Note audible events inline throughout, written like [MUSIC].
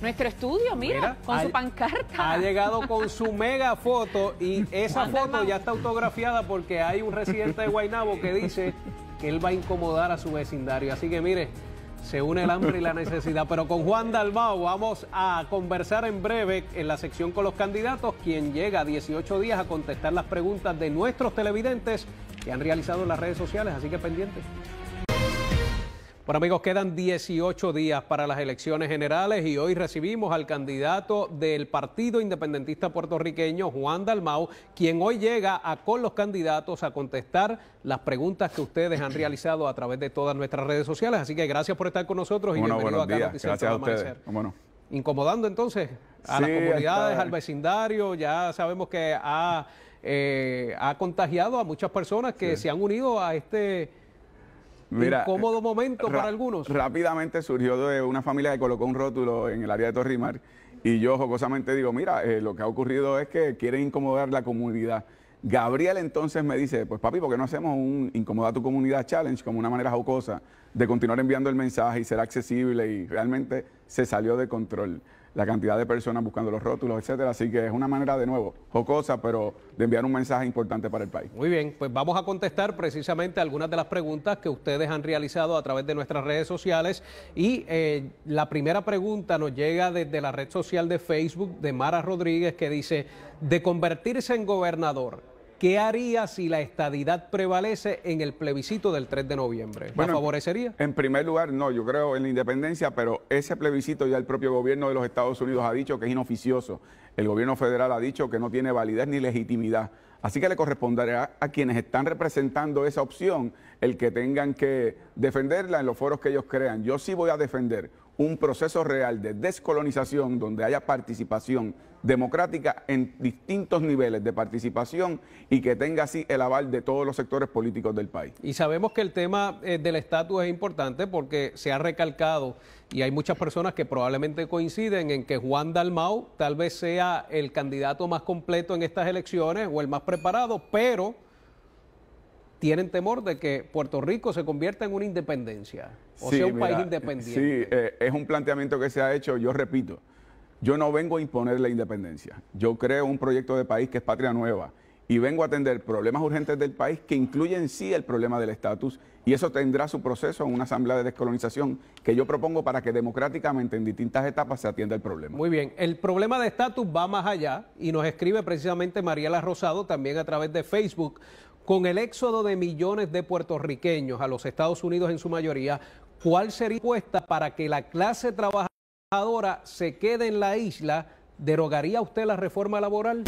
nuestro estudio, mira, con su pancarta. Ha llegado con su [LAUGHS] mega foto y esa foto ya está autografiada porque hay un residente de Guaynabo que dice que él va a incomodar a su vecindario. Así que mire, se une el hambre y la necesidad. Pero con Juan Dalmao vamos a conversar en breve en la sección con los candidatos, quien llega a 18 días a contestar las preguntas de nuestros televidentes que han realizado en las redes sociales. Así que pendientes. Bueno amigos, quedan 18 días para las elecciones generales y hoy recibimos al candidato del Partido Independentista Puertorriqueño, Juan Dalmau, quien hoy llega a con los candidatos a contestar las preguntas que ustedes han realizado a través de todas nuestras redes sociales. Así que gracias por estar con nosotros y bienvenido acá días. a Gracias a ustedes. Bueno. Incomodando entonces a las comunidades, al vecindario, ya sabemos que ha, eh, contagiado a muchas personas que se han unido a este Mira, incómodo momento para algunos. Rápidamente surgió de una familia que colocó un rótulo en el área de Torrimar y yo jocosamente digo, mira, eh, lo que ha ocurrido es que quieren incomodar la comunidad. Gabriel entonces me dice, pues papi, ¿por qué no hacemos un Incomoda tu comunidad challenge como una manera jocosa de continuar enviando el mensaje y ser accesible y realmente se salió de control la cantidad de personas buscando los rótulos, etcétera. Así que es una manera, de nuevo, jocosa, pero de enviar un mensaje importante para el país. Muy bien, pues vamos a contestar precisamente algunas de las preguntas que ustedes han realizado a través de nuestras redes sociales. Y eh, la primera pregunta nos llega desde la red social de Facebook de Mara Rodríguez, que dice: De convertirse en gobernador, ¿Qué haría si la estadidad prevalece en el plebiscito del 3 de noviembre? ¿La favorecería? En primer lugar, no, yo creo en la independencia, pero ese plebiscito ya el propio gobierno de los Estados Unidos ha dicho que es inoficioso. El gobierno federal ha dicho que no tiene validez ni legitimidad. Así que le corresponderá a quienes están representando esa opción el que tengan que defenderla en los foros que ellos crean. Yo sí voy a defender un proceso real de descolonización donde haya participación democrática en distintos niveles de participación y que tenga así el aval de todos los sectores políticos del país. Y sabemos que el tema eh, del estatus es importante porque se ha recalcado y hay muchas personas que probablemente coinciden en que Juan Dalmau tal vez sea el candidato más completo en estas elecciones o el más preparado, pero tienen temor de que Puerto Rico se convierta en una independencia o sea un país independiente. Sí, eh, es un planteamiento que se ha hecho, yo repito, yo no vengo a imponer la independencia, yo creo un proyecto de país que es patria nueva y vengo a atender problemas urgentes del país que incluyen sí el problema del estatus y eso tendrá su proceso en una asamblea de descolonización que yo propongo para que democráticamente en distintas etapas se atienda el problema. Muy bien, el problema de estatus va más allá y nos escribe precisamente Mariela Rosado también a través de Facebook. Con el éxodo de millones de puertorriqueños a los Estados Unidos en su mayoría, ¿cuál sería la puesta para que la clase trabajadora se quede en la isla? ¿Derogaría usted la reforma laboral?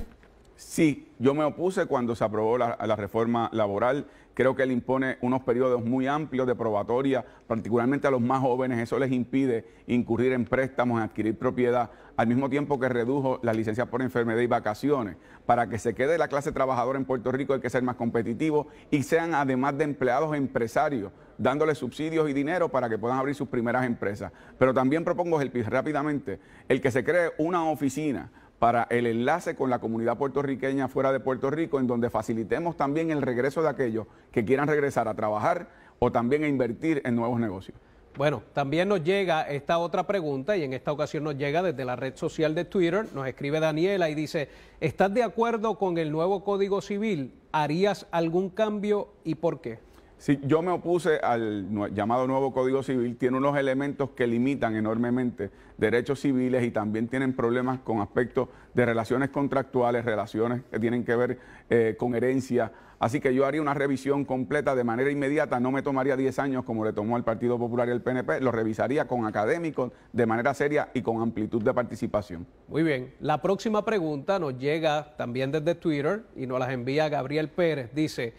Sí, yo me opuse cuando se aprobó la, la reforma laboral Creo que él impone unos periodos muy amplios de probatoria, particularmente a los más jóvenes. Eso les impide incurrir en préstamos, en adquirir propiedad, al mismo tiempo que redujo las licencias por enfermedad y vacaciones. Para que se quede la clase trabajadora en Puerto Rico hay que ser más competitivo y sean además de empleados empresarios dándoles subsidios y dinero para que puedan abrir sus primeras empresas. Pero también propongo, el rápidamente, el que se cree una oficina para el enlace con la comunidad puertorriqueña fuera de Puerto Rico, en donde facilitemos también el regreso de aquellos que quieran regresar a trabajar o también a invertir en nuevos negocios. Bueno, también nos llega esta otra pregunta y en esta ocasión nos llega desde la red social de Twitter, nos escribe Daniela y dice, ¿estás de acuerdo con el nuevo Código Civil? ¿Harías algún cambio y por qué? Si yo me opuse al llamado nuevo Código Civil, tiene unos elementos que limitan enormemente derechos civiles y también tienen problemas con aspectos de relaciones contractuales, relaciones que tienen que ver eh, con herencia. Así que yo haría una revisión completa de manera inmediata, no me tomaría 10 años como le tomó al Partido Popular y el PNP, lo revisaría con académicos de manera seria y con amplitud de participación. Muy bien, la próxima pregunta nos llega también desde Twitter y nos la envía Gabriel Pérez. Dice,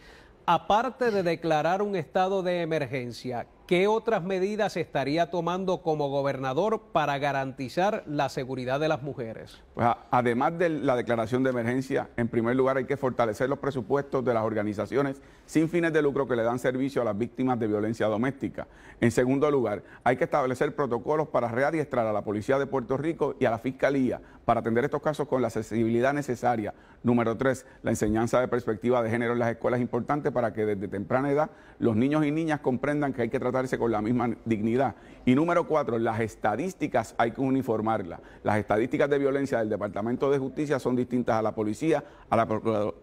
aparte de declarar un estado de emergencia, ¿Qué otras medidas estaría tomando como gobernador para garantizar la seguridad de las mujeres? Pues, además de la declaración de emergencia, en primer lugar hay que fortalecer los presupuestos de las organizaciones sin fines de lucro que le dan servicio a las víctimas de violencia doméstica. En segundo lugar, hay que establecer protocolos para readiestrar a la Policía de Puerto Rico y a la Fiscalía para atender estos casos con la accesibilidad necesaria. Número tres, la enseñanza de perspectiva de género en las escuelas es importante para que desde temprana edad los niños y niñas comprendan que hay que tratar con la misma dignidad. Y número cuatro, las estadísticas hay que uniformarlas. Las estadísticas de violencia del Departamento de Justicia son distintas a la policía, a la,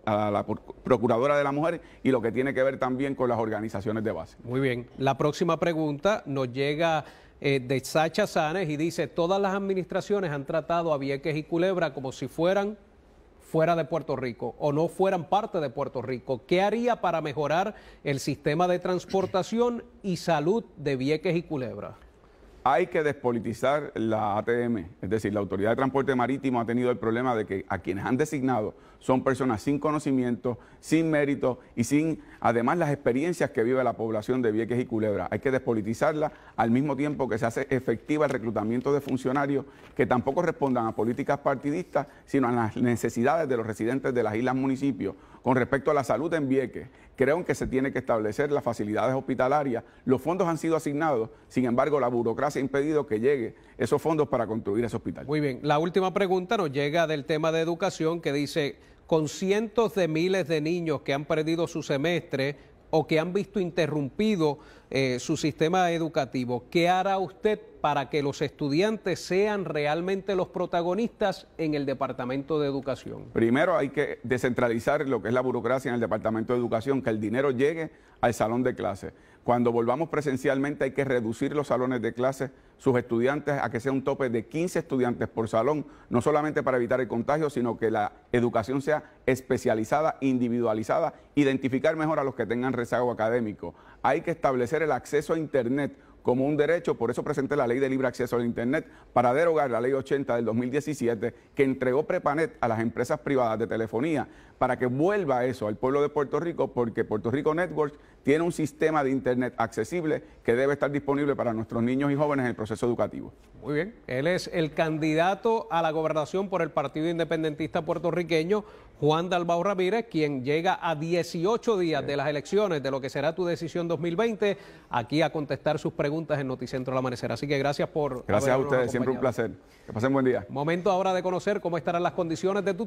a la Procuradora de la Mujer y lo que tiene que ver también con las organizaciones de base. Muy bien, la próxima pregunta nos llega... Eh, de Sacha Sanes y dice, todas las administraciones han tratado a Vieques y Culebra como si fueran fuera de Puerto Rico o no fueran parte de Puerto Rico? ¿Qué haría para mejorar el sistema de transportación y salud de Vieques y Culebra? hay que despolitizar la ATM, es decir, la Autoridad de Transporte Marítimo ha tenido el problema de que a quienes han designado son personas sin conocimiento, sin mérito y sin, además, las experiencias que vive la población de Vieques y Culebra. Hay que despolitizarla al mismo tiempo que se hace efectiva el reclutamiento de funcionarios que tampoco respondan a políticas partidistas, sino a las necesidades de los residentes de las islas municipios con respecto a la salud en Vieques, creo que se tiene que establecer las facilidades hospitalarias. Los fondos han sido asignados, sin embargo, la burocracia ha impedido que lleguen esos fondos para construir ese hospital. Muy bien, la última pregunta nos llega del tema de educación que dice, con cientos de miles de niños que han perdido su semestre o que han visto interrumpido eh, su sistema educativo. ¿Qué hará usted para que los estudiantes sean realmente los protagonistas en el Departamento de Educación? Primero hay que descentralizar lo que es la burocracia en el Departamento de Educación, que el dinero llegue al salón de clase Cuando volvamos presencialmente hay que reducir los salones de clases, sus estudiantes, a que sea un tope de 15 estudiantes por salón, no solamente para evitar el contagio, sino que la educación sea especializada, individualizada, identificar mejor a los que tengan rezago académico. Hay que establecer el acceso a Internet como un derecho, por eso presenté la ley de libre acceso al Internet para derogar la ley 80 del 2017 que entregó Prepanet a las empresas privadas de telefonía para que vuelva eso al pueblo de Puerto Rico porque Puerto Rico Networks tiene un sistema de Internet accesible que debe estar disponible para nuestros niños y jóvenes en el proceso educativo. Muy bien, él es el candidato a la gobernación por el Partido Independentista puertorriqueño, Juan Dalbao Ramírez, quien llega a 18 días de las elecciones, de lo que será tu decisión 2020, aquí a contestar sus preguntas en Noticentro al Amanecer. Así que gracias por. Gracias a ustedes, siempre un placer. Que pasen buen día. Momento ahora de conocer cómo estarán las condiciones de tu.